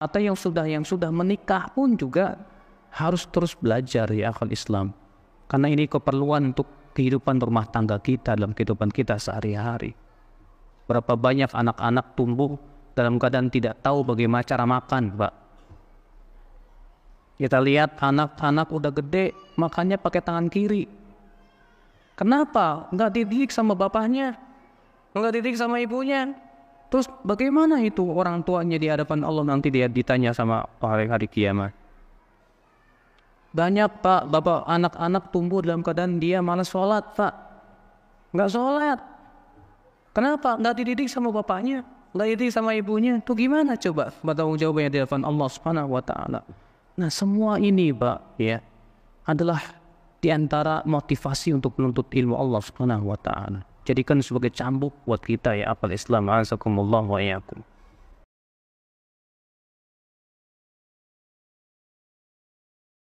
atau yang sudah yang sudah menikah pun juga harus terus belajar ya akal Islam karena ini keperluan untuk kehidupan rumah tangga kita dalam kehidupan kita sehari-hari berapa banyak anak-anak tumbuh dalam keadaan tidak tahu bagaimana cara makan pak kita lihat anak-anak udah gede makannya pakai tangan kiri kenapa nggak dididik sama bapaknya nggak dididik sama ibunya Terus bagaimana itu orang tuanya di hadapan Allah nanti dia ditanya sama hari hari kiamat? Banyak pak, bapak anak-anak tumbuh dalam keadaan dia malas sholat pak. Nggak sholat. Kenapa? Nggak dididik sama bapaknya, nggak dididik sama ibunya. Tuh gimana coba bertanggung jawabnya di hadapan Allah Subhanahu Wa Taala. Nah semua ini pak ya adalah diantara motivasi untuk menuntut ilmu Allah Subhanahu Wa Taala jadikan sebagai cambuk buat kita ya apal Islam azakumullah wa iyakum